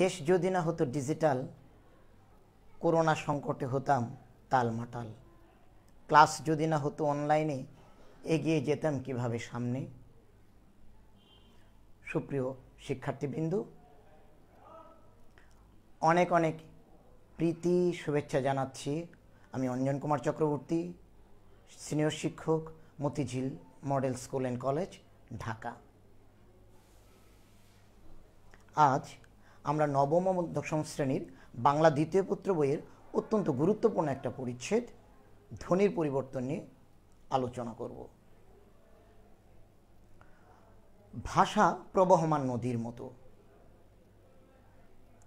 দেশ যদি না হতো ডিজিটাল করোনা সংকটে হতাম তালমাটাল ক্লাস যদি না হতো অনলাইনে এগিয়ে যেতাম কিভাবে সামনে সুপ্রিয় শিক্ষার্থীবৃন্দু অনেক অনেক প্রীতি শুভেচ্ছা জানাচ্ছি আমি অঞ্জন কুমার চক্রবর্তী সিনিয়র শিক্ষক Motijheel model school and college Dhaka আজ আমরা নবম ও দশম শ্রেণীর বাংলা দ্বিতীয় পুত্র বইয়ের অত্যন্ত গুরুত্বপূর্ণ একটা পরিচ্ছেদ ধ্বনির পরিবর্তন নিয়ে আলোচনা করব ভাষা প্রবহমান নদীর মতো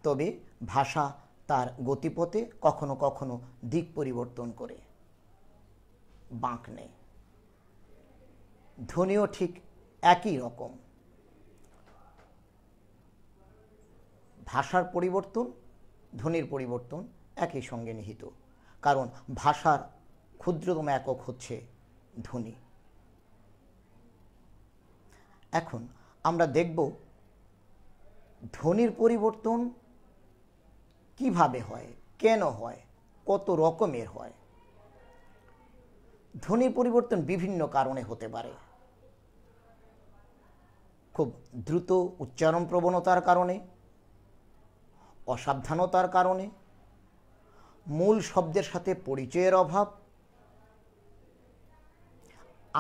তবে ভাষা তার গতিপথে কখনো কখনো দিক পরিবর্তন করে বাঁক নেয় ধ্বনিও ঠিক একই রকম ভাষার পরিবর্তন ধ্বনির পরিবর্তন একই সঙ্গে নিহিত কারণ ভাষার ক্ষুদ্রতম একক হচ্ছে ধ্বনি এখন আমরা দেখব ধ্বনির পরিবর্তন কিভাবে হয় কেন হয় কত রকমের হয় ধ্বনির পরিবর্তন বিভিন্ন কারণে হতে পারে খুব দ্রুত উচ্চারণ প্রবণতার কারণে অসাবধানতার কারণে মূল শব্দের সাথে পরিচয়ের অভাব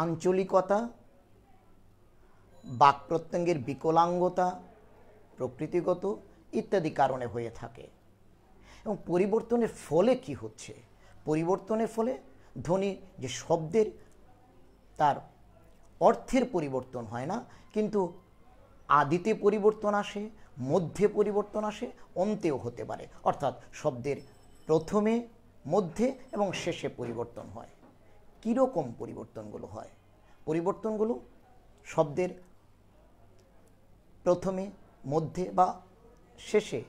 আঞ্চলিকতা বাক প্রত্যঙ্গের বিকলাঙ্গতা প্রকৃতিগত ইত্যাদি কারণে হয়ে থাকে এবং পরিবর্তনের ফলে কি হচ্ছে পরিবর্তনের ফলে ধ্বনি যে শব্দের তার অর্থের পরিবর্তন হয় না কিন্তু আদিতে পরিবর্তন আসে মধ্যে পরিবর্তন আসে অন্তেও হতে পারে অর্থাৎ শব্দের প্রথমে মধ্যে এবং শেষে পরিবর্তন হয় কীরকম পরিবর্তনগুলো হয় পরিবর্তনগুলো শব্দের প্রথমে মধ্যে বা শেষে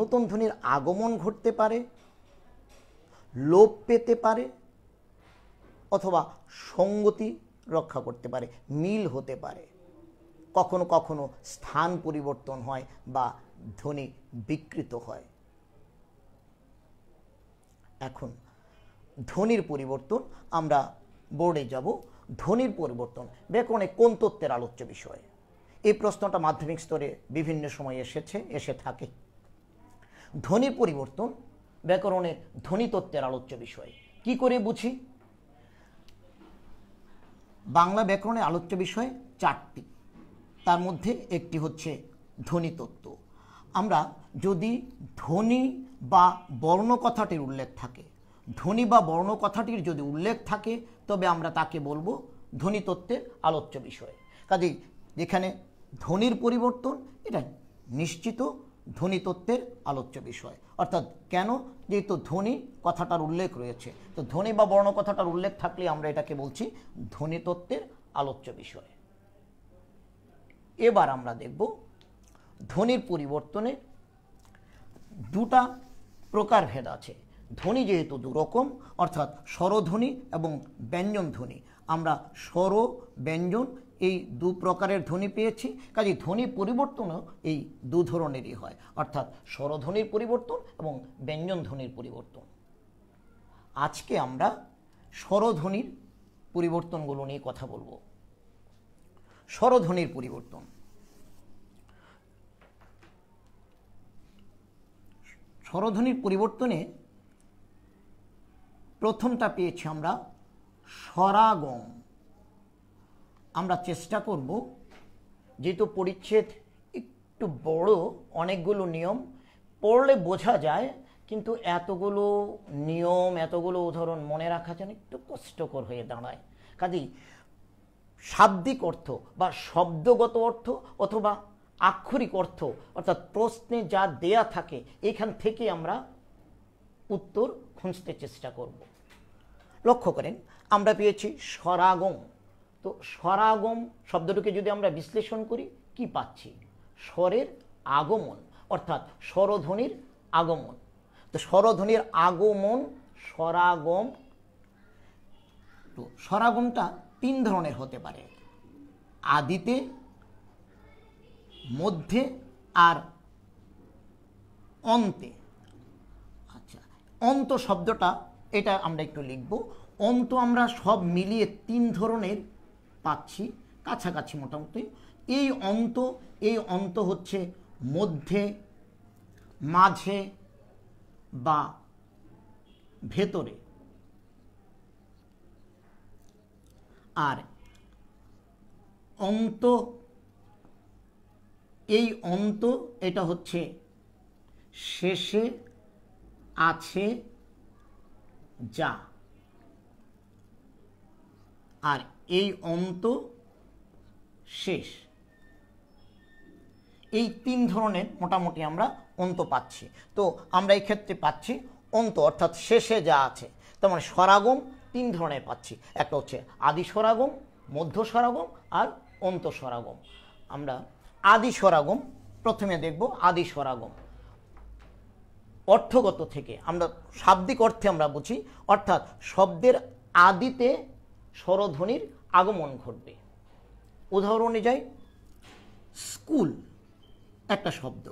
নতুন ধ্বনির আগমন ঘটতে পারে লোপ পেতে পারে অথবা সঙ্গতি রক্ষা করতে পারে মিল হতে পারে কখনো কখনো স্থান পরিবর্তন হয় বা ধ্বনি বিকৃত হয় এখন ধ্বনির পরিবর্তন আমরা বোর্ডে যাব ধ্বনির পরিবর্তন ব্যাকরণে কোন তত্ত্বের আলোচ্য বিষয় এই প্রশ্নটা মাধ্যমিক স্তরে বিভিন্ন সময় এসেছে এসে থাকে ধ্বনির পরিবর্তন ব্যাকরণে ধ্বনিতত্ত্বের আলোচ্য বিষয় কি করে বুঝি বাংলা ব্যাকরণে আলোচ্য বিষয় চারটি তার মধ্যে একটি হচ্ছে ধ্বনি তত্ত্ব আমরা যদি ধ্বনি বা বর্ণ কথাটির উল্লেখ থাকে ধ্বনি বা বর্ণ কথাটির যদি উল্লেখ থাকে তবে আমরা তাকে বলবো ধ্বনিতত্ত্বের আলোচ্য বিষয় কাজেই যেখানে ধ্বনির পরিবর্তন এটা নিশ্চিত ধ্বনিতত্ত্বের আলোচ্য বিষয় অর্থাৎ কেন যেহেতু ধ্বনি কথাটার উল্লেখ রয়েছে তো ধ্বনি বা বর্ণ কথাটার উল্লেখ থাকলে আমরা এটাকে বলছি ধ্বনিতত্ত্বের আলোচ্য বিষয় এবার আমরা দেখব ধ্বনির পরিবর্তনে দুটা প্রকারভেদ আছে ধ্বনি যেহেতু দুরকম অর্থাৎ স্বরধ্বনি এবং ব্যঞ্জন ধ্বনি আমরা স্বর ব্যঞ্জন এই দু প্রকারের ধ্বনি পেয়েছি কাজে ধ্বনি পরিবর্তনও এই দু ধরনেরই হয় অর্থাৎ স্বরধ্বনির পরিবর্তন এবং ব্যঞ্জন ধ্বনির পরিবর্তন আজকে আমরা স্বরধ্বনির পরিবর্তনগুলো নিয়ে কথা বলবো স্বরধ্বনির পরিবর্তন স্বরধ্বনির পরিবর্তনে প্রথমটা পেয়েছি আমরা স্বরাগম আমরা চেষ্টা করব যেহেতু পরিচ্ছেদ একটু বড় অনেকগুলো নিয়ম পড়লে বোঝা যায় কিন্তু এতগুলো নিয়ম এতগুলো উদাহরণ মনে রাখা যেন একটু কষ্টকর হয়ে দাঁড়ায় কাজেই শাব্দিক অর্থ বা শব্দগত অর্থ অথবা আক্ষরিক অর্থ অর্থাৎ প্রশ্নে যা দেয়া থাকে এখান থেকে আমরা উত্তর খুঁজতে চেষ্টা করব লক্ষ্য করেন আমরা পেয়েছি স্বরাগম তো স্বরাগম শব্দটিকে যদি আমরা বিশ্লেষণ করি কি পাচ্ছি স্বরের আগমন অর্থাৎ স্বরধ্বনির আগমন তো স্বরধ্বনির আগমন স্বরাগম তো স্বরাগমটা তিন ধরনের হতে পারে আদিতে মধ্যে আর অন্তে আচ্ছা অন্ত শব্দটা এটা আমরা একটু লিখব অন্ত আমরা সব মিলিয়ে তিন ধরনের পাচ্ছি কাছাকাছি মোটামুটি এই অন্ত এই অন্ত হচ্ছে মধ্যে মাঝে বা ভেতরে আর অন্ত এই অন্ত এটা হচ্ছে শেষে আছে যা আর এই অন্ত শেষ এই তিন ধরনের মোটামুটি আমরা অন্ত পাচ্ছি তো আমরা এই ক্ষেত্রে পাচ্ছি অন্ত অর্থাৎ শেষে যা আছে তার মানে সরাগম তিন ধরনের পাচ্ছি একটা হচ্ছে আদি স্বরাগম মধ্য স্বরাগম আর অন্তঃস্বরাগম আমরা আদি স্বরাগম প্রথমে দেখব আদি স্বরাগম অর্থগত থেকে আমরা শাব্দিক অর্থে আমরা বুঝি অর্থাৎ শব্দের আদিতে স্বরধ্বনির আগমন ঘটবে উদাহরণ অনুযায়ী স্কুল একটা শব্দ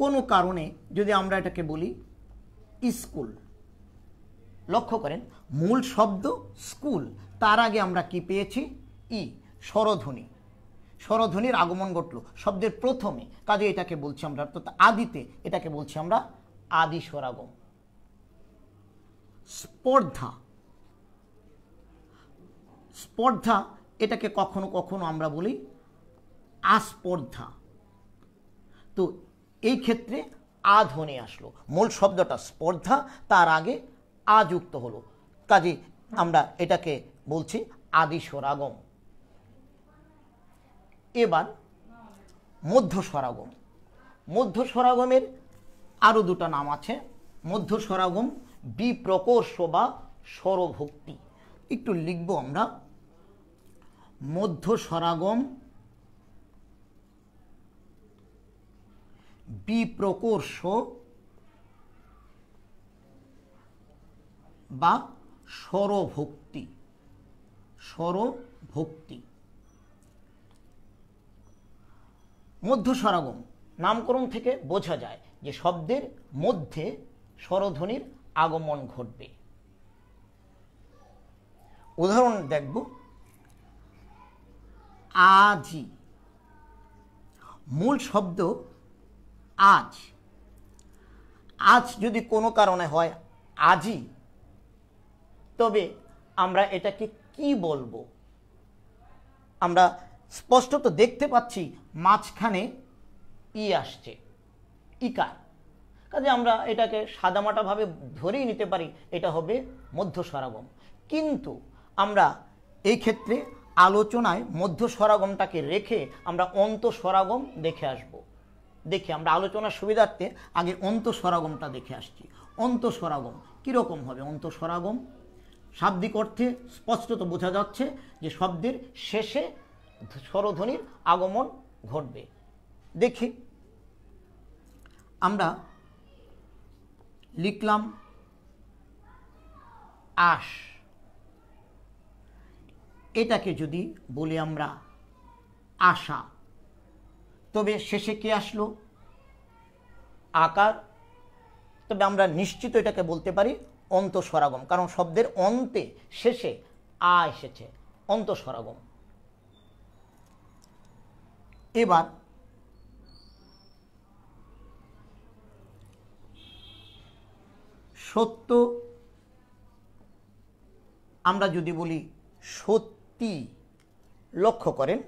কোনো কারণে যদি আমরা এটাকে বলি স্কুল লক্ষ্য করেন মূল শব্দ স্কুল তার আগে আমরা কি পেয়েছি ই স্বরধ্বনি স্বরধ্বনির আগমন ঘটল শব্দের প্রথমে কাজে এটাকে বলছি আমরা অর্থাৎ আদিতে এটাকে বলছি আমরা আদি স্বরাগম স্পর্ধা স্পর্ধা এটাকে কখনো কখনো আমরা বলি আস্পর্ধা তো এই ক্ষেত্রে আধনে আসলো মূল শব্দটা স্পর্ধা তার আগে আযুক্ত হলো কাজে আমরা এটাকে বলছি আদি স্বরাগম এবার মধ্য স্বরাগম মধ্য স্বরাগমের আরও দুটা নাম আছে মধ্য স্বরাগম বিপ্রকর্ষ বা স্বরভক্তি একটু লিখব আমরা মধ্য স্বরাগম বিপ্রকর্ষ বা স্বরভক্তি স্বরভক্তি মধ্য সরাগম নামকরণ থেকে বোঝা যায় যে শব্দের মধ্যে স্বরধ্বনির আগমন ঘটবে উদাহরণ দেখব আজি মূল শব্দ আজ আজ যদি কোনো কারণে হয় আজই তবে আমরা এটাকে কি বলবো আমরা স্পষ্টত দেখতে পাচ্ছি মাঝখানে ই আসছে ইকার কাজে আমরা এটাকে সাদামাটাভাবে ধরেই নিতে পারি এটা হবে মধ্য সরাগম কিন্তু আমরা এই ক্ষেত্রে আলোচনায় মধ্য সরাগমটাকে রেখে আমরা অন্ত সরাগম দেখে আসব দেখে আমরা আলোচনার সুবিধার্থে আগে অন্ত সরাগমটা দেখে আসছি অন্ত সরাগম কীরকম হবে অন্ত সরাগম শাব্দিক অর্থে স্পষ্টত বোঝা যাচ্ছে যে শব্দের শেষে স্বরধ্বনির আগমন ঘটবে দেখি আমরা লিখলাম আশ এটাকে যদি বলি আমরা আশা তবে শেষে কে আসলো আকার তবে আমরা নিশ্চিত এটাকে বলতে পারি অন্তঃস্বরাগম কারণ শব্দের অন্তে শেষে আ এসেছে অন্তঃস্বরাগম এবার সত্য আমরা যদি বলি সত্যি লক্ষ্য করেন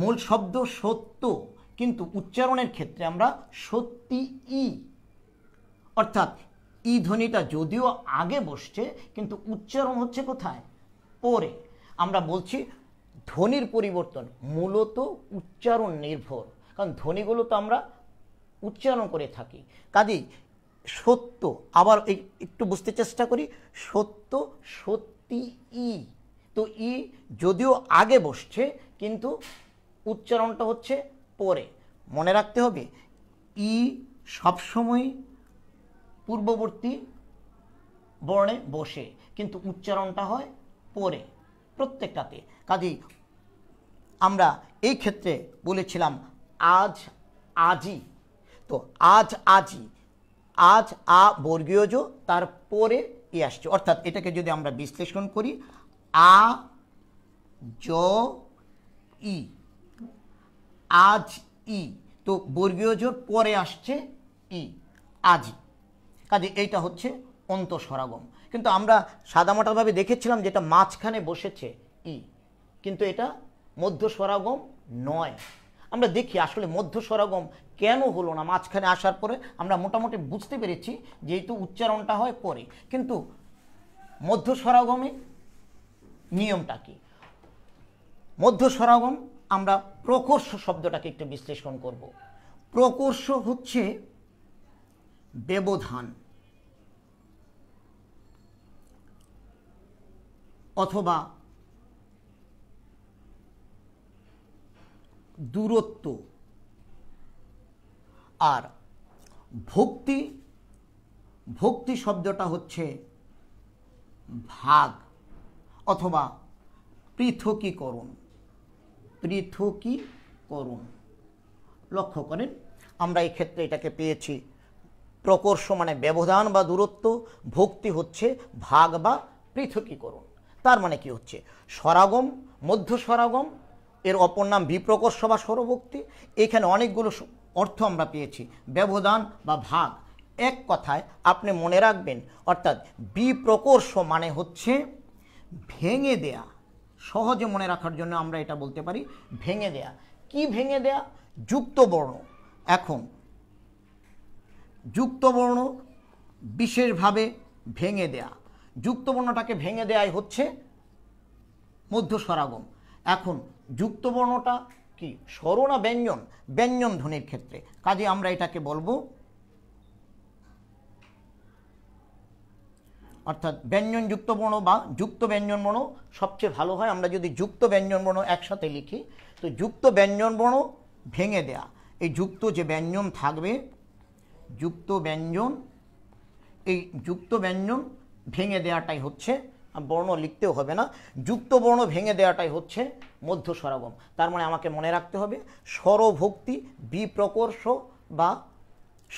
মূল শব্দ সত্য কিন্তু উচ্চারণের ক্ষেত্রে আমরা সত্যি ই অর্থাৎ ই ধ্বনিটা যদিও আগে বসছে কিন্তু উচ্চারণ হচ্ছে কোথায় পরে আমরা বলছি ধ্বনির পরিবর্তন মূলত উচ্চারণ নির্ভর কারণ ধ্বনিগুলো তো আমরা উচ্চারণ করে থাকি কাজেই সত্য আবার একটু বুঝতে চেষ্টা করি সত্য সত্যি ই তো ই যদিও আগে বসছে কিন্তু উচ্চারণটা হচ্ছে পরে মনে রাখতে হবে ই সবসময় পূর্ববর্তী বর্ণে বসে কিন্তু উচ্চারণটা হয় পরে প্রত্যেকটাতে কাজেই আমরা এই ক্ষেত্রে বলেছিলাম আজ আজি তো আজ আজি আজ আ বর্গীয় জো তারপরে এ আসছে অর্থাৎ এটাকে যদি আমরা বিশ্লেষণ করি আ জ ই আজ ই তো বর্গীয় পরে আসছে ই আজি কাজে এইটা হচ্ছে অন্তঃসরাগম কিন্তু আমরা সাদামাটাভাবে দেখেছিলাম যেটা মাঝখানে বসেছে ই কিন্তু এটা মধ্য স্বরাগম নয় আমরা দেখি আসলে মধ্য কেন হলো না মাঝখানে আসার পরে আমরা মোটামুটি বুঝতে পেরেছি যেহেতু উচ্চারণটা হয় পরে কিন্তু মধ্য স্বরাগমে নিয়মটা কি মধ্য স্বরাগম আমরা প্রকর্ষ শব্দটাকে একটু বিশ্লেষণ করব প্রকর্ষ হচ্ছে ব্যবধান অথবা দূরত্ব আর ভক্তি ভক্তি শব্দটা হচ্ছে ভাগ অথবা পৃথকীকরণ পৃথকীকরণ লক্ষ্য করেন আমরা এই ক্ষেত্রে এটাকে পেয়েছি প্রকর্ষ মানে ব্যবধান বা দূরত্ব ভক্তি হচ্ছে ভাগ বা পৃথকীকরণ তার মানে কি হচ্ছে স্বরাগম মধ্য স্বরাগম এর অপর নাম বিপ্রকর্ষ বা স্বরভক্তি এখানে অনেকগুলো অর্থ আমরা পেয়েছি ব্যবধান বা ভাগ এক কথায় আপনি মনে রাখবেন অর্থাৎ বিপ্রকর্ষ মানে হচ্ছে ভেঙে দেয়া সহজে মনে রাখার জন্য আমরা এটা বলতে পারি ভেঙে দেয়া কি ভেঙে দেয়া যুক্তবর্ণ এখন যুক্তবর্ণ বিশেষভাবে ভেঙে দেয়া যুক্তবর্ণটাকে ভেঙে দেয়াই হচ্ছে মধ্য স্বরাগম এখন যুক্তবর্ণটা কি স্বরণা ব্যঞ্জন ব্যঞ্জন ধ্বনির ক্ষেত্রে কাজে আমরা এটাকে বলবো অর্থাৎ ব্যঞ্জন যুক্ত বর্ণ বা যুক্ত ব্যঞ্জন বর্ণ সবচেয়ে ভালো হয় আমরা যদি যুক্ত ব্যঞ্জন বর্ণ একসাথে লিখি তো যুক্ত ব্যঞ্জন বর্ণ ভেঙে দেয়া এই যুক্ত যে ব্যঞ্জন থাকবে যুক্ত ব্যঞ্জন এই যুক্ত ব্যঞ্জন ভেঙে দেওয়াটাই হচ্ছে বর্ণ লিখতেও হবে না যুক্ত বর্ণ ভেঙে দেওয়াটাই হচ্ছে মধ্য স্বরাগম তার মানে আমাকে মনে রাখতে হবে স্বরভক্তি বিপ্রকর্ষ বা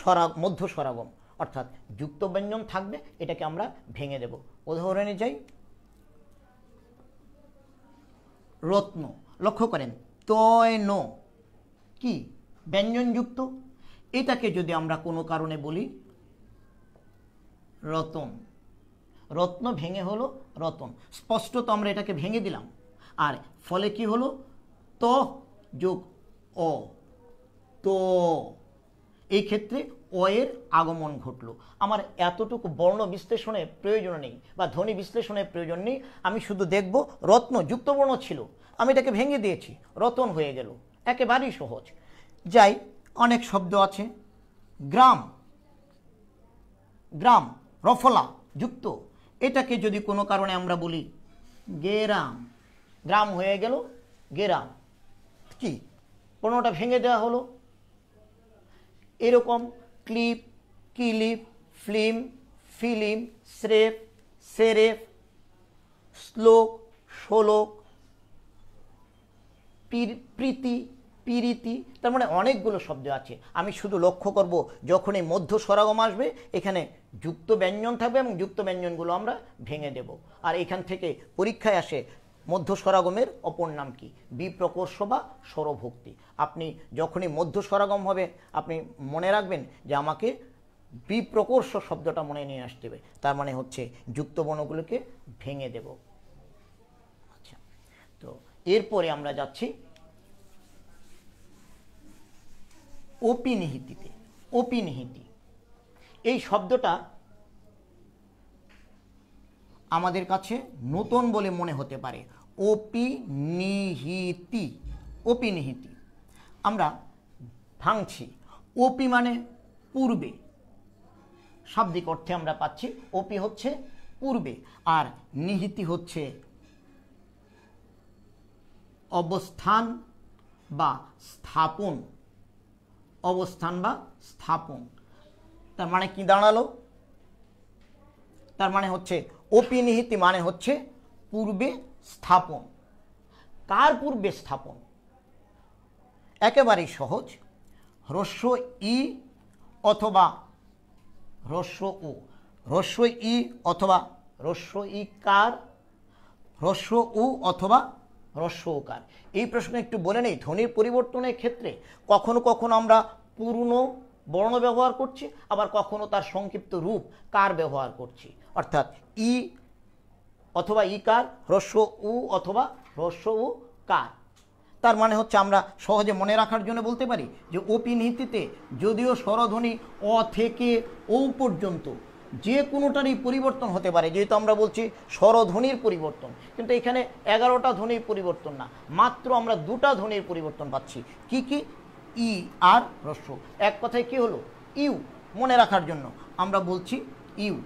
সরা মধ্য স্বরাগম অর্থাৎ যুক্ত ব্যঞ্জন থাকবে এটাকে আমরা ভেঙে দেব উদাহরণে যাই রত্ন লক্ষ্য করেন তয় ন কি ব্যঞ্জনযুক্ত এটাকে যদি আমরা কোনো কারণে বলি রতন রত্ন ভেঙে হলো রতন স্পষ্টত আমরা এটাকে ভেঙে দিলাম আর ফলে কি হলো ত যোগ অ তো এই ক্ষেত্রে অয়ের আগমন ঘটল আমার এতটুকু বর্ণ বিশ্লেষণের প্রয়োজন নেই বা ধ্বনি বিশ্লেষণের প্রয়োজন নেই আমি শুধু দেখব রত্ন যুক্তবর্ণ ছিল আমি এটাকে ভেঙে দিয়েছি রতন হয়ে গেল একেবারেই সহজ যাই অনেক শব্দ আছে গ্রাম গ্রাম রফলা যুক্ত এটাকে যদি কোনো কারণে আমরা বলি গেরাম গ্রাম হয়ে গেল গেরাম কি পণ্যটা ভেঙে দেওয়া হলো এরকম ক্লিপ কিলিপ ফিল্ম ফিলিম স্রেফ সেরেফ শ্লোক শোলোক প্রীতি পিরিতি তার মানে অনেকগুলো শব্দ আছে আমি শুধু লক্ষ্য করব যখন এই মধ্য সরাগম আসবে এখানে যুক্ত ব্যঞ্জন থাকবে এবং যুক্ত ব্যঞ্জনগুলো আমরা ভেঙে দেব আর এখান থেকে পরীক্ষায় আসে মধ্য স্বরাগমের অপর নাম কি বিপ্রকর্ষ বা স্বরভক্তি আপনি যখনই মধ্য স্বরাগম হবে আপনি মনে রাখবেন যে আমাকে বিপ্রকর্ষ শব্দটা মনে নিয়ে আসতে হবে তার মানে হচ্ছে যুক্ত বনগুলোকে ভেঙে দেব আচ্ছা তো এরপরে আমরা যাচ্ছি অপিনিহিতিতে অপিনিহিতি এই শব্দটা আমাদের কাছে নতুন বলে মনে হতে পারে ওপি নিহিতি আমরা ভাঙছি ওপি মানে পূর্বে শাব্দিক অর্থে আমরা পাচ্ছি ওপি হচ্ছে পূর্বে আর নিহিতি হচ্ছে অবস্থান বা স্থাপন অবস্থান বা স্থাপন তার মানে কি দাঁড়ালো তার মানে হচ্ছে অপিনিহিতি মানে হচ্ছে পূর্বে স্থাপন কার পূর্বে স্থাপন একেবারেই সহজ হ্রস্ব ই অথবা হ্রস্ব ও হ্রস্ব ই অথবা হ্রস্ব ই কার হ্রস্ব উ অথবা হ্রস্ব কার এই প্রশ্ন একটু বলে নেই ধ্বনির পরিবর্তনের ক্ষেত্রে কখনো কখনো আমরা পুরনো বর্ণ ব্যবহার করছি আবার কখনো তার সংক্ষিপ্ত রূপ কার ব্যবহার করছি অর্থাৎ ই অথবা ই কার হ্রস্ব উ অথবা হ্রস্ব উ কার তার মানে হচ্ছে আমরা সহজে মনে রাখার জন্য বলতে পারি যে ওপি নীতিতে যদিও স্বরধ্বনি অ থেকে ও পর্যন্ত যে কোনোটারই পরিবর্তন হতে পারে যেহেতু আমরা বলছি স্বরধ্বনির পরিবর্তন কিন্তু এখানে এগারোটা ধ্বনির পরিবর্তন না মাত্র আমরা দুটা ধ্বনির পরিবর্তন পাচ্ছি কি কি ই আর রস্য এক কথায় কি হলো ইউ মনে রাখার জন্য আমরা বলছি ইউ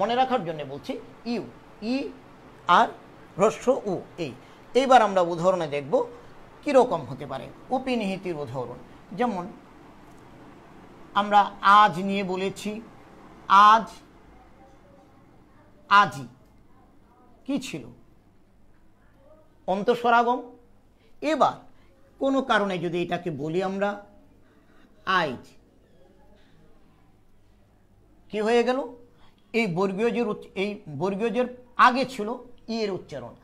মনে রাখার জন্য বলছি ইউ ই আর হ্রস্ব ও এই এইবার আমরা উদাহরণে দেখব কীরকম হতে পারে উপনিহিতির উদাহরণ যেমন আমরা আজ নিয়ে বলেছি আজ আজই কি ছিল অন্তঃস্বরাগম এবার কোনো কারণে যদি এটাকে বলি আমরা আইজ কি হয়ে গেল এই বর্গীয়জের এই বর্গীয়জের আগে ছিল ই এর উচ্চারণ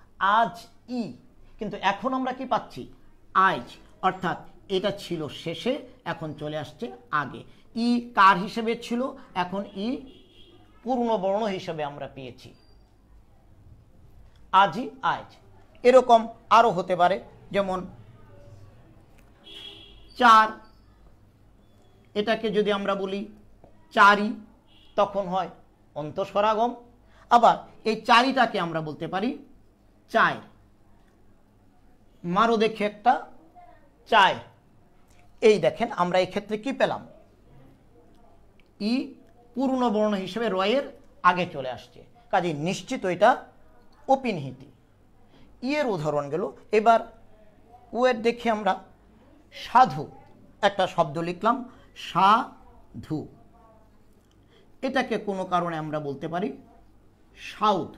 আজ ই কিন্তু এখন আমরা কি পাচ্ছি আইজ অর্থাৎ এটা ছিল শেষে এখন চলে আসছে আগে ই কার হিসেবে ছিল এখন ই পূর্ণবর্ণ হিসেবে আমরা পেয়েছি আজই আজ এরকম আরও হতে পারে যেমন চার এটাকে যদি আমরা বলি চারি তখন হয় অন্তঃস্বরাগম আবার এই চারিটাকে আমরা বলতে পারি চায়ের মারো দেখে একটা চায় এই দেখেন আমরা ক্ষেত্রে কি পেলাম ই পূর্ণ বর্ণ হিসেবে রয়ের আগে চলে আসছে কাজে নিশ্চিত এটা অপিনহিতি ইয়ের উদাহরণ গেল এবার উয়ের দেখে আমরা সাধু একটা শব্দ লিখলাম সাধু এটাকে কোনো কারণে আমরা বলতে পারি সাউথ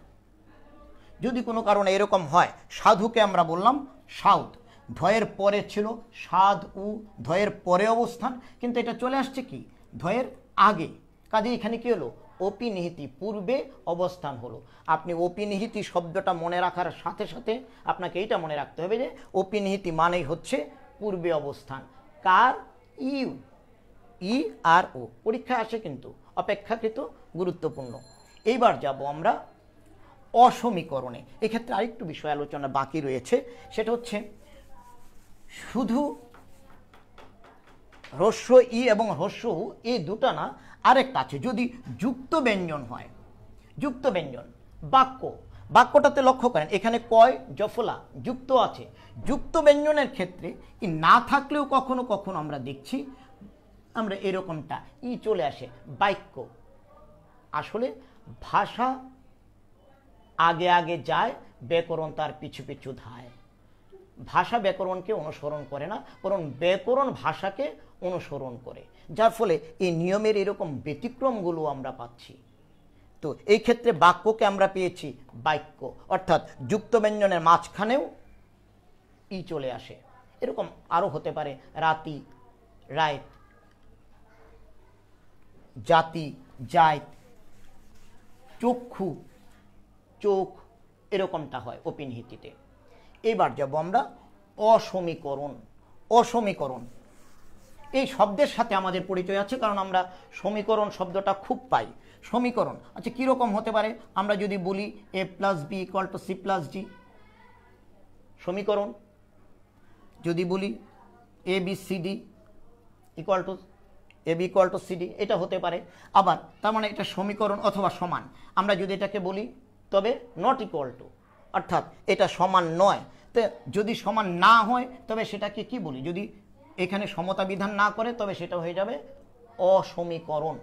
যদি কোনো কারণে এরকম হয় সাধুকে আমরা বললাম সাউথ ধয়ের পরে ছিল সাধ উ ধয়ের পরে অবস্থান কিন্তু এটা চলে আসছে কি ধয়ের আগে কাজে এখানে কি হলো অপিনিহিতি পূর্বে অবস্থান হলো আপনি অপিনিহিতি শব্দটা মনে রাখার সাথে সাথে আপনাকে এটা মনে রাখতে হবে যে অপিনিহিতি মানেই হচ্ছে পূর্বে অবস্থান কার ইউ ই আর ও পরীক্ষা আসে কিন্তু অপেক্ষাকৃত গুরুত্বপূর্ণ এইবার যাব আমরা অসমীকরণে এক্ষেত্রে আরেকটু বিষয় আলোচনা বাকি রয়েছে সেটা হচ্ছে শুধু হ্রস্ব ই এবং হ্রস্ব হু এই দুটা না আরেকটা আছে যদি যুক্ত ব্যঞ্জন হয় যুক্ত ব্যঞ্জন বাক্য বাক্যটাতে লক্ষ্য করেন এখানে কয় জফলা যুক্ত আছে যুক্ত ব্যঞ্জনের ক্ষেত্রে ই না থাকলেও কখনো কখনো আমরা দেখছি আমরা এরকমটা ই চলে আসে বাক্য আসলে ভাষা আগে আগে যায় ব্যাকরণ তার পিছু পিছু ধায় ভাষা ব্যাকরণকে অনুসরণ করে না বরং ব্যাকরণ ভাষাকে অনুসরণ করে যার ফলে এই নিয়মের এরকম ব্যতিক্রমগুলো আমরা পাচ্ছি তো এই ক্ষেত্রে বাক্যকে আমরা পেয়েছি বাক্য অর্থাৎ যুক্ত ব্যঞ্জনের মাঝখানেও ই চলে আসে এরকম আরও হতে পারে রাতি রায় জাতি জায়ত চক্ষু চোখ এরকমটা হয় ওপিন হিতিতে এবার যাব আমরা অসমীকরণ অসমীকরণ এই শব্দের সাথে আমাদের পরিচয় আছে কারণ আমরা সমীকরণ শব্দটা খুব পাই সমীকরণ আচ্ছা কীরকম হতে পারে আমরা যদি বলি A plus B equal to C plus D সমীকরণ যদি বলি A B C D equal to A B equal to C D এটা হতে পারে আবার তার মানে এটা সমীকরণ অথবা সমান আমরা যদি এটাকে বলি তবে নট ইকুয়াল টু অর্থাৎ এটা সমান নয় তো যদি সমান না হয় তবে সেটাকে কি বলি যদি এখানে সমতা বিধান না করে তবে সেটা হয়ে যাবে অসমীকরণ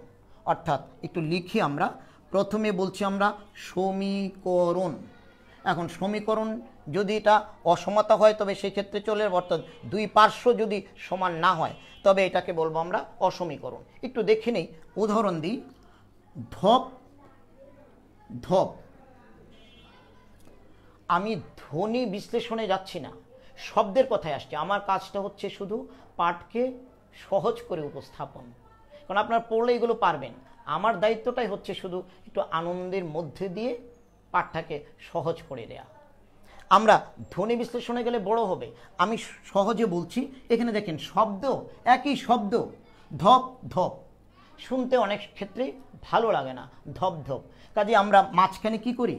অর্থাৎ একটু লিখি আমরা প্রথমে বলছি আমরা সমীকরণ এখন সমীকরণ যদি এটা অসমতা হয় তবে সেক্ষেত্রে চলে অর্থাৎ দুই পার্শ্ব যদি সমান না হয় তবে এটাকে বলবো আমরা অসমীকরণ একটু দেখে নেই উদাহরণ দিই ধপ ধপ আমি ধ্বনি বিশ্লেষণে যাচ্ছি না শব্দের কথায় আসছে আমার কাজটা হচ্ছে শুধু পাঠকে সহজ করে উপস্থাপন কারণ আপনারা পড়লে এগুলো পারবেন আমার দায়িত্বটাই হচ্ছে শুধু একটু আনন্দের মধ্যে দিয়ে পাঠটাকে সহজ করে দেয়া আমরা ধ্বনি বিশ্লেষণে গেলে বড় হবে আমি সহজে বলছি এখানে দেখেন শব্দ একই শব্দ ধপ ধপ শুনতে অনেক ক্ষেত্রে ভালো লাগে না ধপ ধপ কাজে আমরা মাঝখানে কি করি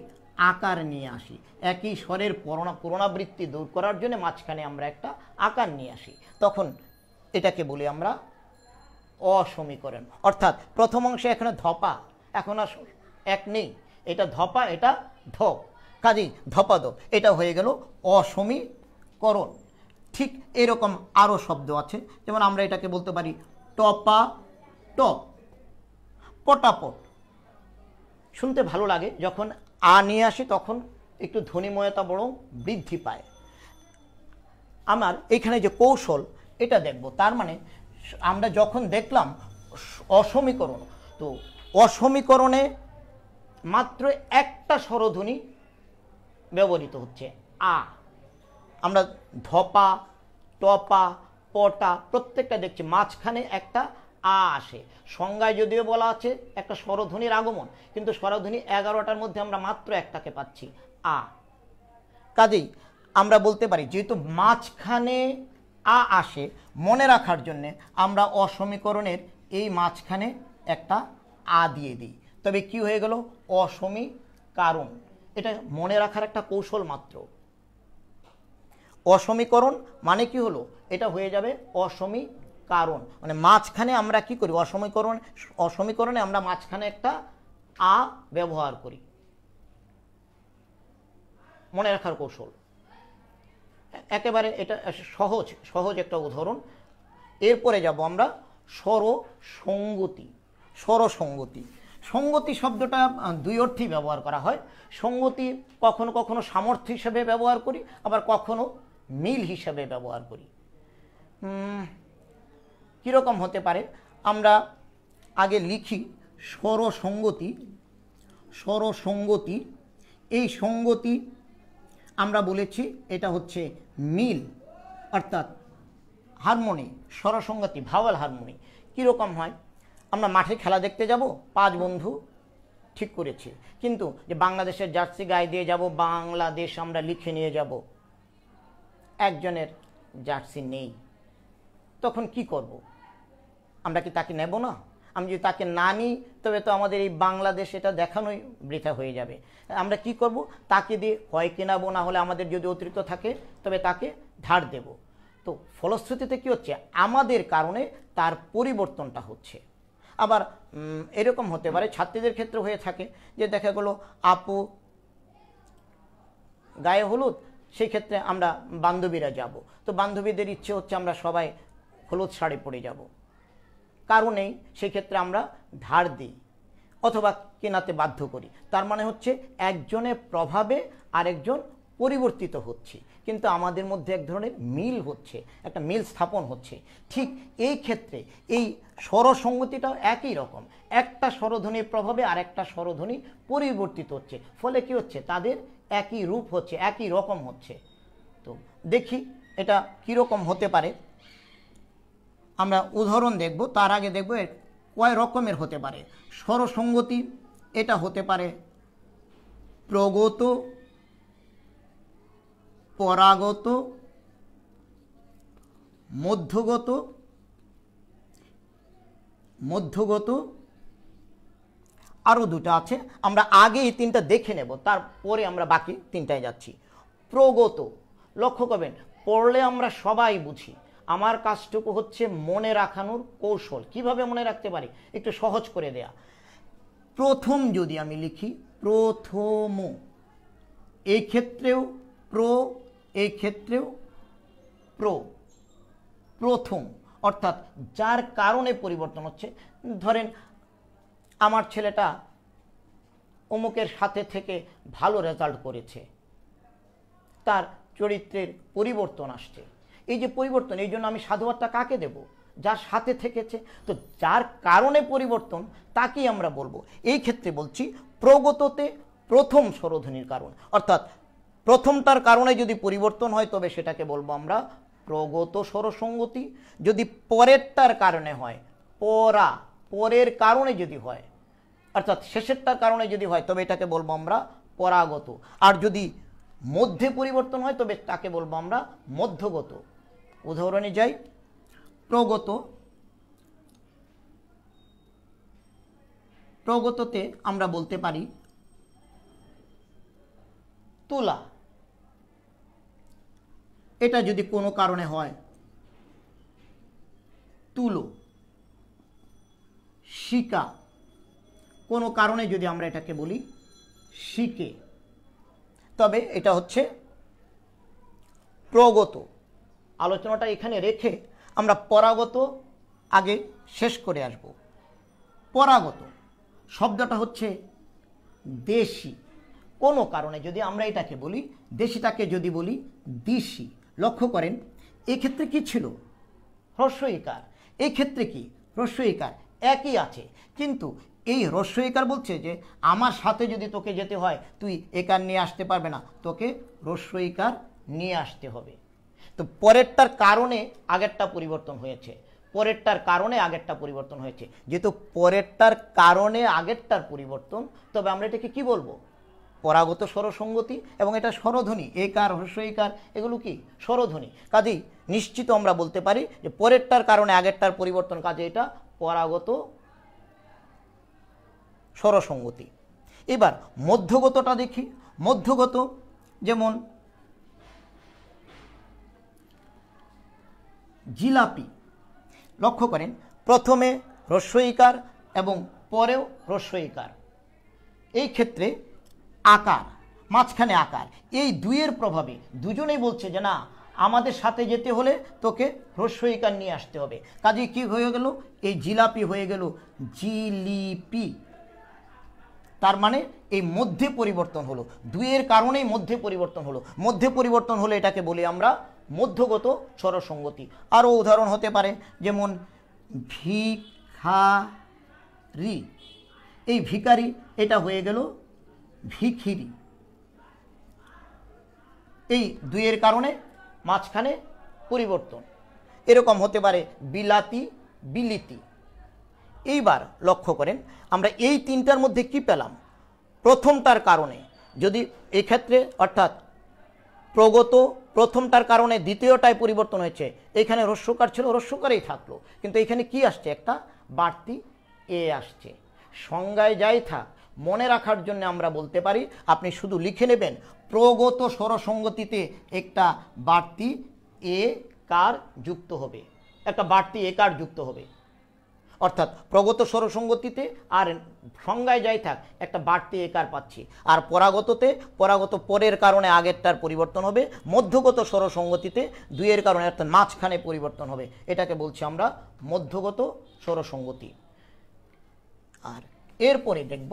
আকার নিয়ে আসি একই স্বরের পুরোনা পুরোনাবৃত্তি দূর করার জন্য মাঝখানে আমরা একটা আকার নিয়ে আসি তখন এটাকে বলি আমরা অসমীকরণ অর্থাৎ প্রথম অংশে এখানে ধপা এখন আর এক নেই এটা ধপা এটা ধপ কাজেই ধ এটা হয়ে গেল অসমীকরণ ঠিক এরকম আরও শব্দ আছে যেমন আমরা এটাকে বলতে পারি টপা টপ পটাপট শুনতে ভালো লাগে যখন আ নিয়ে আসি তখন একটু ধ্বনিময়তা বড় বৃদ্ধি পায় আমার এখানে যে কৌশল এটা দেখব তার মানে আমরা যখন দেখলাম অসমীকরণ তো অসমীকরণে মাত্র একটা স্বরধ্বনি ব্যবহৃত হচ্ছে আ আমরা ধপা টপা পটা প্রত্যেকটা দেখছি মাঝখানে একটা আ আসে সংজ্ঞায় যদিও বলা আছে একটা স্বরধ্বনির আগমন কিন্তু স্বরধ্বনি এগারোটার মধ্যে আমরা মাত্র একটাকে পাচ্ছি আ কাজেই আমরা বলতে পারি যেহেতু মাঝখানে আ আসে মনে রাখার জন্যে আমরা অসমীকরণের এই মাঝখানে একটা আ দিয়ে দিই তবে কি হয়ে গেল অসমীকরণ এটা মনে রাখার একটা কৌশল মাত্র অসমীকরণ মানে কি হলো এটা হয়ে যাবে অসমীকরণ মানে মাঝখানে আমরা কি করি অসমীকরণ অসমীকরণে আমরা মাঝখানে একটা আ ব্যবহার করি মনে রাখার কৌশল একেবারে এটা সহজ সহজ একটা উদাহরণ এরপরে যাব আমরা সরসঙ্গতি সরসঙ্গতি সঙ্গতি শব্দটা দুই অর্থেই ব্যবহার করা হয় সঙ্গতি কখনো কখনো সামর্থ্য হিসেবে ব্যবহার করি আবার কখনো মিল হিসেবে ব্যবহার করি কীরকম হতে পারে আমরা আগে লিখি সরসঙ্গতি সরসঙ্গতি এই সঙ্গতি আমরা বলেছি এটা হচ্ছে মিল অর্থাৎ হারমোনি স্বরসংগতি ভাওয়াল হারমোনি কীরকম হয় আমরা মাঠে খেলা দেখতে যাব পাঁচ বন্ধু ঠিক করেছি কিন্তু যে বাংলাদেশের জার্সি গায়ে দিয়ে যাব বাংলাদেশ আমরা লিখে নিয়ে যাব একজনের জার্সি নেই তখন কি করব আমরা কি তাকে নেব না আমি যদি তাকে না নিই তবে তো আমাদের এই বাংলাদেশ এটা দেখানোই বৃথা হয়ে যাবে আমরা কি করব তাকে দিয়ে হয় কেনাবো না হলে আমাদের যদি অতিরিক্ত থাকে তবে তাকে ধার দেব তো ফলশ্রুতিতে কি হচ্ছে আমাদের কারণে তার পরিবর্তনটা হচ্ছে আবার এরকম হতে পারে ছাত্রীদের ক্ষেত্রে হয়ে থাকে যে দেখা গেলো আপু গায়ে হলুদ সেই ক্ষেত্রে আমরা বান্ধবীরা যাব তো বান্ধবীদের ইচ্ছে হচ্ছে আমরা সবাই হলুদ শাড়ি পরে যাব কারণেই সেক্ষেত্রে আমরা ধার দিই অথবা কেনাতে বাধ্য করি তার মানে হচ্ছে একজনের প্রভাবে আরেকজন পরিবর্তিত হচ্ছে কিন্তু আমাদের মধ্যে এক ধরনের মিল হচ্ছে একটা মিল স্থাপন হচ্ছে ঠিক এই ক্ষেত্রে এই স্বরসঙ্গতিটাও একই রকম একটা স্বরধ্বনির প্রভাবে আর একটা স্বরধ্বনি পরিবর্তিত হচ্ছে ফলে কি হচ্ছে তাদের একই রূপ হচ্ছে একই রকম হচ্ছে তো দেখি এটা কীরকম হতে পারে আমরা উদাহরণ দেখব তার আগে দেখব এর কয় রকমের হতে পারে স্বরসঙ্গতি এটা হতে পারে প্রগত পরাগত মধ্যগত মধ্যগত আরও দুটো আছে আমরা আগে এই তিনটা দেখে নেব তারপরে আমরা বাকি তিনটায় যাচ্ছি প্রগত লক্ষ্য করবেন পড়লে আমরা সবাই বুঝি আমার কাজটুকু হচ্ছে মনে রাখানোর কৌশল কিভাবে মনে রাখতে পারি একটু সহজ করে দেয়া প্রথম যদি আমি লিখি প্রথম এই ক্ষেত্রেও প্র এই ক্ষেত্রেও প্র প্রথম অর্থাৎ যার কারণে পরিবর্তন হচ্ছে ধরেন আমার ছেলেটা অমুকের সাথে থেকে ভালো রেজাল্ট করেছে তার চরিত্রের পরিবর্তন আসছে এই যে পরিবর্তন এই জন্য আমি সাধুবাদটা কাকে দেব যার সাথে থেকেছে তো যার কারণে পরিবর্তন তাকেই আমরা বলবো এই ক্ষেত্রে বলছি প্রগততে প্রথম স্বরধ্বনির কারণ অর্থাৎ প্রথমটার কারণে যদি পরিবর্তন হয় তবে সেটাকে বলবো আমরা প্রগত স্বরসঙ্গতি যদি পরেরটার কারণে হয় পরা পরের কারণে যদি হয় অর্থাৎ শেষেরটার কারণে যদি হয় তবে এটাকে বলবো আমরা পরাগত আর যদি মধ্যে পরিবর্তন হয় তবে তাকে বলবো আমরা মধ্যগত উদাহরণে যাই প্রগত প্রগততে আমরা বলতে পারি তোলা এটা যদি কোনো কারণে হয় তুলো শিকা কোনো কারণে যদি আমরা এটাকে বলি শিকে তবে এটা হচ্ছে প্রগত আলোচনাটা এখানে রেখে আমরা পরাগত আগে শেষ করে আসব পরাগত শব্দটা হচ্ছে দেশি কোনো কারণে যদি আমরা এটাকে বলি দেশিটাকে যদি বলি দিশি লক্ষ্য করেন এক্ষেত্রে কি ছিল হ্রস্বইকার এই ক্ষেত্রে কি হ্রস্বইকার একই আছে কিন্তু এই হ্রস্বইকার বলছে যে আমার সাথে যদি তোকে যেতে হয় তুই একার নিয়ে আসতে পারবে না তোকে হ্রস্বইকার নিয়ে আসতে হবে তো পরেরটার কারণে আগেরটা পরিবর্তন হয়েছে পরেরটার কারণে আগেরটা পরিবর্তন হয়েছে যেহেতু পরেরটার কারণে আগেরটার পরিবর্তন তবে আমরা এটাকে কি বলবো পরাগত স্বরসঙ্গতি এবং এটা স্বরধ্বনি একার হস্যইকার এগুলো কি স্বরধ্বনি কাজেই নিশ্চিত আমরা বলতে পারি যে পরেরটার কারণে আগেরটার পরিবর্তন কাজে এটা পরাগত স্বরসঙ্গতি এবার মধ্যগতটা দেখি মধ্যগত যেমন জিলাপি লক্ষ্য করেন প্রথমে হ্রস্বইকার এবং পরেও হ্রস্বইকার এই ক্ষেত্রে আকার মাঝখানে আকার এই দুইয়ের প্রভাবে দুজনেই বলছে যে না আমাদের সাথে যেতে হলে তোকে হ্রস্বইকার নিয়ে আসতে হবে কাজে কি হয়ে গেল এই জিলাপি হয়ে গেল জিলিপি তার মানে এই মধ্যে পরিবর্তন হলো দুইয়ের কারণেই মধ্যে পরিবর্তন হলো মধ্যে পরিবর্তন হলে এটাকে বলি আমরা মধ্যগত স্বরসঙ্গতি আরও উদাহরণ হতে পারে যেমন ভিখারি এই ভিকারি এটা হয়ে গেল ভিখিরি এই দুইয়ের কারণে মাঝখানে পরিবর্তন এরকম হতে পারে বিলাতি বিলিতি এইবার লক্ষ্য করেন আমরা এই তিনটার মধ্যে কি পেলাম প্রথমটার কারণে যদি এক্ষেত্রে অর্থাৎ প্রগত প্রথমটার কারণে দ্বিতীয়টায় পরিবর্তন হয়েছে এখানে রস্যকার ছিল রস্যকারেই থাকলো কিন্তু এখানে কি আসছে একটা বাড়তি এ আসছে সংজ্ঞায় যাই থাক মনে রাখার জন্য আমরা বলতে পারি আপনি শুধু লিখে নেবেন প্রগত স্বরসঙ্গতিতে একটা বাড়তি এ কার যুক্ত হবে একটা বাড়তি এ কার যুক্ত হবে অর্থাৎ প্রগত স্বরসঙ্গতিতে আর সংজ্ঞায় যাই থাক একটা বাড়তি একার পাচ্ছি আর পরাগততে পরাগত পরের কারণে আগেরটার পরিবর্তন হবে মধ্যগত স্বরসঙ্গতিতে দুইয়ের কারণে অর্থাৎ মাঝখানে পরিবর্তন হবে এটাকে বলছি আমরা মধ্যগত স্বরসঙ্গতি আর এরপরে দেখব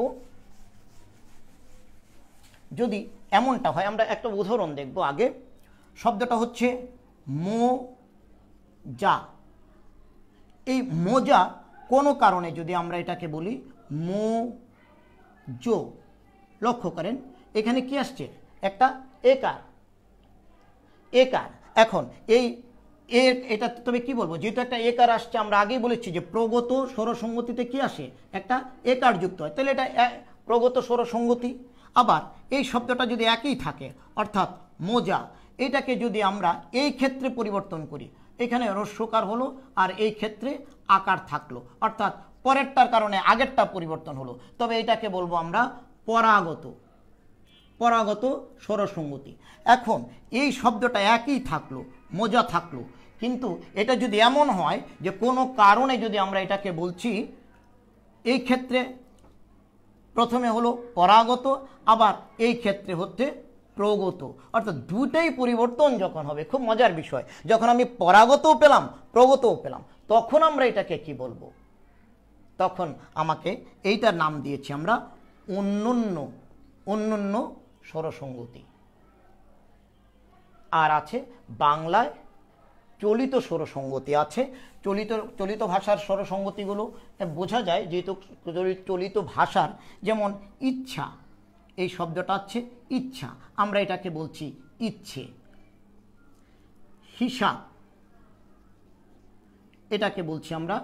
যদি এমনটা হয় আমরা একটা উদাহরণ দেখব আগে শব্দটা হচ্ছে মো যা এই মোজা কোনো কারণে যদি আমরা এটাকে বলি মো জো লক্ষ্য করেন এখানে কি আসছে একটা একার একার এখন এই এটা তবে কি বলবো যেহেতু একটা একার আসছে আমরা আগেই বলেছি যে প্রগত সৌরসংগতিতে কি আসে একটা একার যুক্ত হয় তাহলে এটা প্রগত সৌরসংগতি আবার এই শব্দটা যদি একই থাকে অর্থাৎ মোজা এটাকে যদি আমরা এই ক্ষেত্রে পরিবর্তন করি এখানে রস্যকার হলো আর এই ক্ষেত্রে আকার থাকলো অর্থাৎ পরেরটার কারণে আগেরটা পরিবর্তন হলো তবে এটাকে বলবো আমরা পরাগত পরাগত স্বরসঙ্গতি এখন এই শব্দটা একই থাকলো মজা থাকলো কিন্তু এটা যদি এমন হয় যে কোনো কারণে যদি আমরা এটাকে বলছি এই ক্ষেত্রে প্রথমে হলো পরাগত আবার এই ক্ষেত্রে হচ্ছে প্রগত অর্থাৎ দুটাই পরিবর্তন যখন হবে খুব মজার বিষয় যখন আমি পরাগতও পেলাম প্রগতও পেলাম তখন আমরা এটাকে কি বলবো তখন আমাকে এইটার নাম দিয়েছি আমরা অন্যন্য অন্যন্য স্বরসঙ্গতি আর আছে বাংলায় চলিত স্বরসঙ্গতি আছে চলিত চলিত ভাষার স্বরসঙ্গতিগুলো বোঝা যায় যেহেতু চলিত ভাষার যেমন ইচ্ছা এই শব্দটা হচ্ছে ইচ্ছা আমরা এটাকে বলছি ইচ্ছে হিসাব এটাকে বলছি আমরা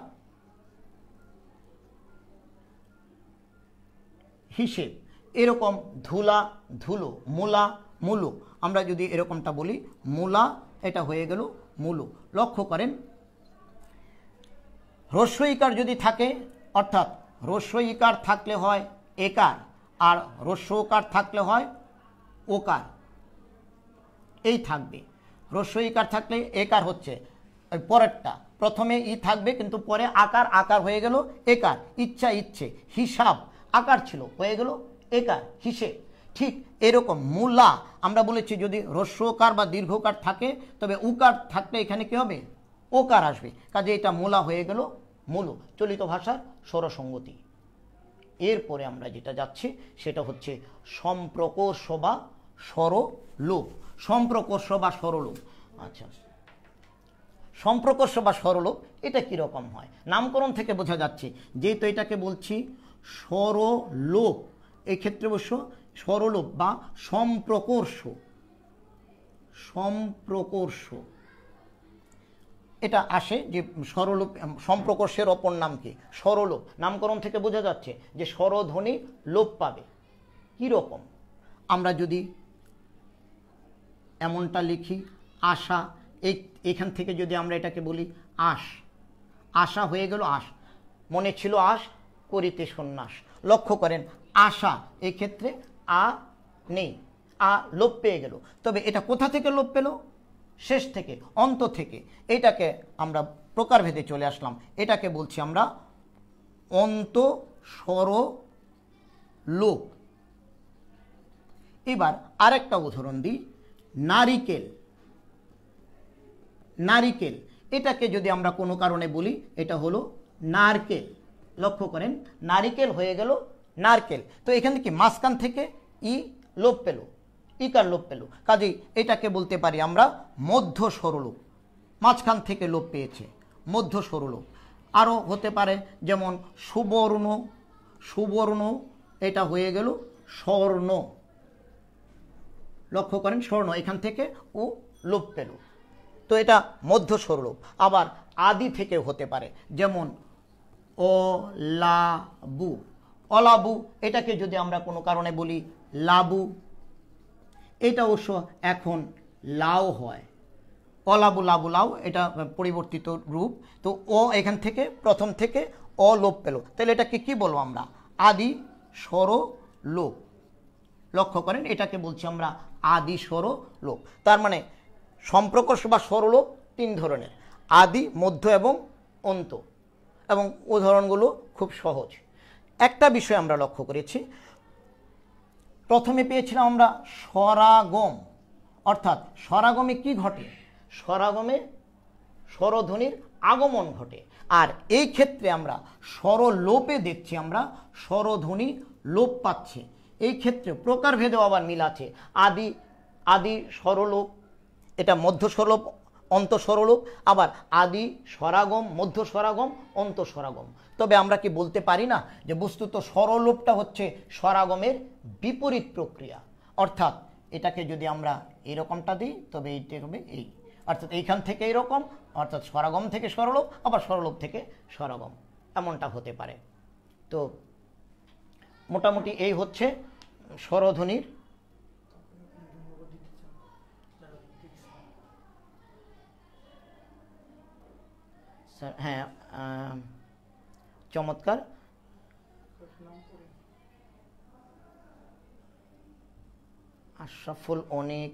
হিসেব এরকম ধুলা ধুলো মূলা মূলো আমরা যদি এরকমটা বলি মূলা এটা হয়ে গেল মূলো লক্ষ্য করেন রস্যইকার যদি থাকে অর্থাৎ রস্যইকার থাকলে হয় একার আর রস্য ওকার থাকলে হয় ওকার এই থাকবে রস্য ইকার থাকলে একার হচ্ছে পরেরটা প্রথমে ই থাকবে কিন্তু পরে আকার আকার হয়ে গেল একার ইচ্ছা ইচ্ছে হিসাব আকার ছিল হয়ে গেল একার হিসে ঠিক এরকম মূলা আমরা বলেছি যদি ওকার বা দীর্ঘকার থাকে তবে উকার থাকলে এখানে কি হবে ওকার আসবে কাজে এটা মূলা হয়ে গেল মূল চলিত ভাষার স্বরসঙ্গতি এরপরে আমরা যেটা যাচ্ছি সেটা হচ্ছে সম্প্রকর্ষ বা সরলোপ সম্প্রকর্ষ বা সরলোপ আচ্ছা সম্প্রকর্ষ বা সরলোপ এটা কীরকম হয় নামকরণ থেকে বোঝা যাচ্ছে যেহেতু এটাকে বলছি সরলোপ এক্ষেত্রে অবশ্য সরলোপ বা সম্প্রকর্ষ সম্প্রকর্ষ এটা আসে যে স্বরলোপ সম্প্রকর্ষের অপর নাম কি স্বরলোপ নামকরণ থেকে বোঝা যাচ্ছে যে স্বরধ্বনি লোপ পাবে কীরকম আমরা যদি এমনটা লিখি আশা এই এখান থেকে যদি আমরা এটাকে বলি আশ আশা হয়ে গেল আশ মনে ছিল আশ করিতে সন্ন্যাস লক্ষ্য করেন আশা এক্ষেত্রে আ নেই আ লোপ পেয়ে গেল তবে এটা কোথা থেকে লোপ পেলো শেষ থেকে অন্ত থেকে এটাকে আমরা প্রকারভেদে চলে আসলাম এটাকে বলছি আমরা অন্ত স্বর লোক এবার আরেকটা উদাহরণ দিই নারিকেল নারিকেল এটাকে যদি আমরা কোনো কারণে বলি এটা হলো নারকেল লক্ষ্য করেন নারিকেল হয়ে গেল নারকেল তো এখান থেকে মাঝখান থেকে ই লোপ পেলো ইকার লোপ পেল কাজেই এটাকে বলতে পারি আমরা মধ্য সরলোপ মাঝখান থেকে লোপ পেয়েছে মধ্য সরলোপ আরও হতে পারে যেমন সুবর্ণ সুবর্ণ এটা হয়ে গেল স্বর্ণ লক্ষ্য করেন স্বর্ণ এখান থেকে ও লোপ পেল তো এটা মধ্য স্বরূপ আবার আদি থেকে হতে পারে যেমন অলাবু অলাবু এটাকে যদি আমরা কোনো কারণে বলি লাবু এটা অবশ্য এখন লাউ হয় অলাবু লাবু লাউ এটা পরিবর্তিত রূপ তো অ এখান থেকে প্রথম থেকে অ লোপ পেল তাহলে এটাকে কি বলবো আমরা আদি সর লোপ লক্ষ্য করেন এটাকে বলছি আমরা আদি সর লোপ তার মানে সম্প্রকর্ষ বা সরলোপ তিন ধরনের আদি মধ্য এবং অন্ত এবং উদাহরণগুলো খুব সহজ একটা বিষয় আমরা লক্ষ্য করেছি প্রথমে পেয়েছিলাম আমরা স্বরাগম অর্থাৎ স্বরাগমে কি ঘটে স্বরাগমে স্বরধ্বনির আগমন ঘটে আর এই ক্ষেত্রে আমরা স্বরলোপে দেখছি আমরা স্বরধ্বনি লোপ পাচ্ছে এই ক্ষেত্রে প্রকারভেদেও আবার মিল আছে আদি আদি স্বরলোপ এটা মধ্য স্বরলোপ অন্তঃস্বরলোপ আবার আদি স্বরাগম মধ্য স্বরাগম অন্তঃস্বরাগম তবে আমরা কি বলতে পারি না যে বস্তুত স্বরলোপটা হচ্ছে স্বরাগমের বিপরীত প্রক্রিয়া অর্থাৎ এটাকে যদি আমরা এরকমটা দিই তবে এইটা হবে এই অর্থাৎ এইখান থেকে এরকম অর্থাৎ স্বরাগম থেকে স্বরলোপ আবার স্বরলোপ থেকে স্বরাগম এমনটা হতে পারে তো মোটামুটি এই হচ্ছে স্বরধ্বনির হ্যাঁ চমৎকার আশরাফুল অনেক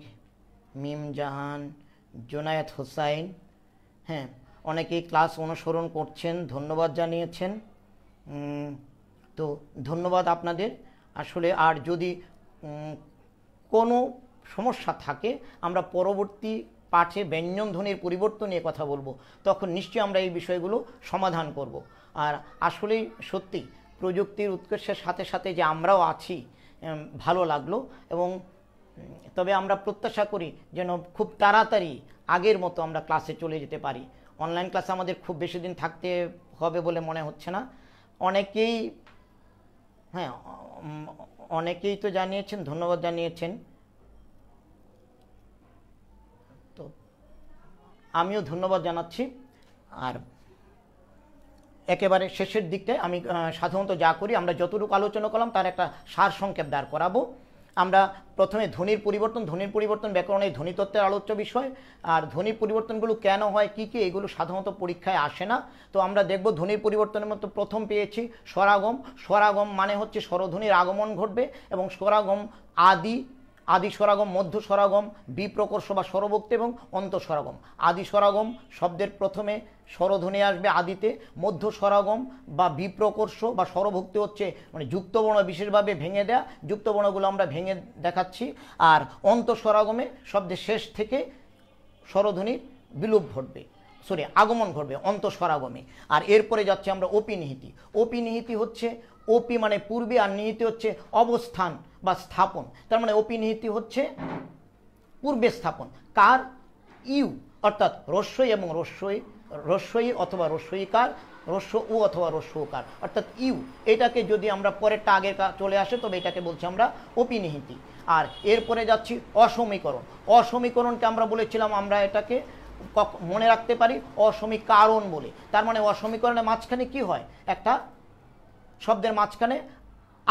মিম জাহান জোনায়েত হোসাইন হ্যাঁ অনেকেই ক্লাস অনুসরণ করছেন ধন্যবাদ জানিয়েছেন তো ধন্যবাদ আপনাদের আসলে আর যদি কোনো সমস্যা থাকে আমরা পরবর্তী পাঠে ব্যঞ্জন ধ্বনির পরিবর্তন নিয়ে কথা বলবো তখন নিশ্চয়ই আমরা এই বিষয়গুলো সমাধান করব। আর আসলেই সত্যি প্রযুক্তির উৎকর্ষের সাথে সাথে যে আমরাও আছি ভালো লাগলো এবং তবে আমরা প্রত্যাশা করি যেন খুব তাড়াতাড়ি আগের মতো আমরা ক্লাসে চলে যেতে পারি অনলাইন ক্লাসে আমাদের খুব বেশি দিন থাকতে হবে বলে মনে হচ্ছে না অনেকেই হ্যাঁ অনেকেই তো জানিয়েছেন ধন্যবাদ জানিয়েছেন আমিও ধন্যবাদ জানাচ্ছি আর একেবারে শেষের দিকটায় আমি সাধারণত যা করি আমরা যতটুকু আলোচনা করলাম তার একটা সার সংক্ষেপ দাঁড় করাবো আমরা প্রথমে ধ্বনির পরিবর্তন ধ্বনির পরিবর্তন ব্যাকরণের ধ্বনিতত্ত্বের আলোচ্য বিষয় আর ধ্বনির পরিবর্তনগুলো কেন হয় কি কি এগুলো সাধারণত পরীক্ষায় আসে না তো আমরা দেখব ধ্বনির পরিবর্তনের মতো প্রথম পেয়েছি স্বরাগম স্বরাগম মানে হচ্ছে স্বরধ্বনির আগমন ঘটবে এবং স্বরাগম আদি আদি স্বরাগম মধ্য স্বরাগম বিপ্রকর্ষ বা স্বরভক্ত এবং অন্তঃস্বরাগম আদি স্বরাগম শব্দের প্রথমে স্বরধ্বনি আসবে আদিতে মধ্য স্বরাগম বা বিপ্রকর্ষ বা স্বরভক্তি হচ্ছে মানে যুক্তবর্ণ বিশেষভাবে ভেঙে দেয়া যুক্তবর্ণগুলো আমরা ভেঙে দেখাচ্ছি আর অন্তঃস্বরাগমে শব্দের শেষ থেকে স্বরধ্বনির বিলোপ ঘটবে সরি আগমন ঘটবে অন্তঃস্বরাগমে আর এরপরে যাচ্ছে আমরা অপিনিহিতি অপিনিহিতি হচ্ছে ওপি মানে পূর্বে আর নিহিতি হচ্ছে অবস্থান বা স্থাপন তার মানে ওপি নিহিতি হচ্ছে পূর্বে স্থাপন কার ইউ অর্থাৎ রস্যই এবং রস্যই রস্যই অথবা কার রস্য উ অথবা কার অর্থাৎ ইউ এটাকে যদি আমরা পরেরটা আগে চলে আসে তবে এটাকে বলছি আমরা ওপি নিহিতি আর এরপরে যাচ্ছি অসমীকরণ অসমীকরণকে আমরা বলেছিলাম আমরা এটাকে মনে রাখতে পারি অসমীকারণ বলে তার মানে অসমীকরণের মাঝখানে কি হয় একটা শব্দের মাঝখানে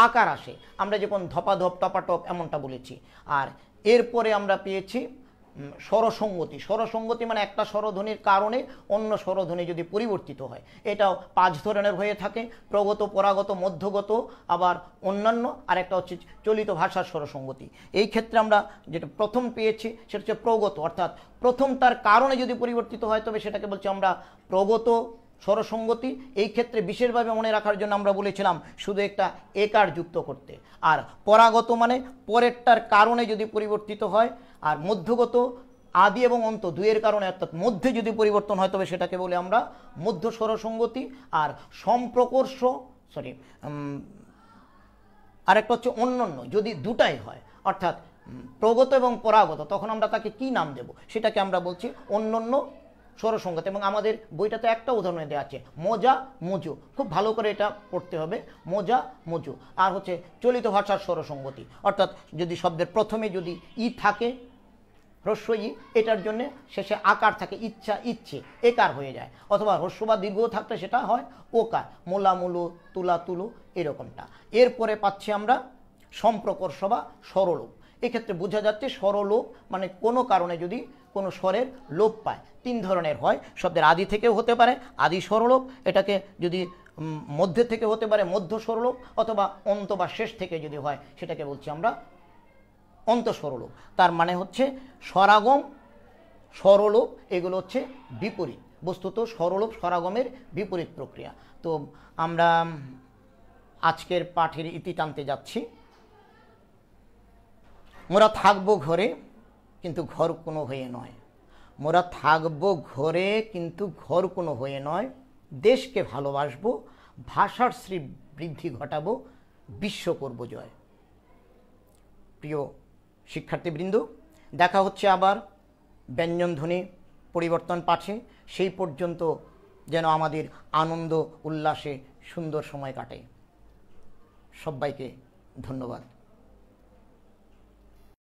আকার আসে আমরা যখন ধপাধপ টপাটপ এমনটা বলেছি আর এরপরে আমরা পেয়েছি স্বরসঙ্গতি স্বরসঙ্গতি মানে একটা স্বরধ্বনির কারণে অন্য স্বরধ্বনি যদি পরিবর্তিত হয় এটাও পাঁচ ধরনের হয়ে থাকে প্রগত পরাগত মধ্যগত আবার অন্যান্য আর একটা হচ্ছে চলিত ভাষার স্বরসঙ্গতি এই ক্ষেত্রে আমরা যেটা প্রথম পেয়েছি সেটা হচ্ছে প্রগত অর্থাৎ প্রথম তার কারণে যদি পরিবর্তিত হয় তবে সেটাকে বলছি আমরা প্রগত স্বরসঙ্গতি এই ক্ষেত্রে বিশেষভাবে মনে রাখার জন্য আমরা বলেছিলাম শুধু একটা একার যুক্ত করতে আর পরাগত মানে পরেরটার কারণে যদি পরিবর্তিত হয় আর মধ্যগত আদি এবং অন্ত দুয়ের কারণে অর্থাৎ মধ্যে যদি পরিবর্তন হয় তবে সেটাকে বলে আমরা মধ্য স্বরসঙ্গতি আর সম্প্রকর্ষ সরি আরেকটা হচ্ছে অন্যান্য যদি দুটাই হয় অর্থাৎ প্রগত এবং পরাগত তখন আমরা তাকে কি নাম দেব সেটাকে আমরা বলছি অন্যান্য সংঘাত এবং আমাদের বইটাতে একটা উদাহরণে দেওয়া আছে মজা মজু খুব ভালো করে এটা পড়তে হবে মজা মজু আর হচ্ছে চলিত ভাষার স্বরসঙ্গতি অর্থাৎ যদি শব্দের প্রথমে যদি ই থাকে হ্রস্ব ই এটার জন্যে শেষে আকার থাকে ইচ্ছা ইচ্ছে একার হয়ে যায় অথবা হ্রস্ব বা দীর্ঘ থাকতে সেটা হয় ওকার মোলামুলো তুলা তুলো এরকমটা এরপরে পাচ্ছি আমরা সম্প্রকর্ষ বা সরলোপ এক্ষেত্রে বোঝা যাচ্ছে সরলোপ মানে কোনো কারণে যদি কোনো স্বরের লোপ পায় তিন ধরনের হয় শব্দের আদি থেকেও হতে পারে আদি স্বরলোপ এটাকে যদি মধ্যে থেকে হতে পারে মধ্য স্বরলোপ অথবা অন্ত বা শেষ থেকে যদি হয় সেটাকে বলছি আমরা স্বরলোপ তার মানে হচ্ছে স্বরাগম স্বরলোপ এগুলো হচ্ছে বিপরীত বস্তুত স্বরলোপ স্বরাগমের বিপরীত প্রক্রিয়া তো আমরা আজকের পাঠের ইতি টানতে যাচ্ছি আমরা থাকবো ঘরে কিন্তু ঘর কোনো হয়ে নয় মোরা থাকবো ঘরে কিন্তু ঘর কোনো হয়ে নয় দেশকে ভালোবাসবো ভাষার শ্রী বৃদ্ধি ঘটাবো বিশ্ব করব জয় প্রিয় শিক্ষার্থীবৃন্দ দেখা হচ্ছে আবার ব্যঞ্জনধ্বনি পরিবর্তন পাঠে সেই পর্যন্ত যেন আমাদের আনন্দ উল্লাসে সুন্দর সময় কাটে সবাইকে ধন্যবাদ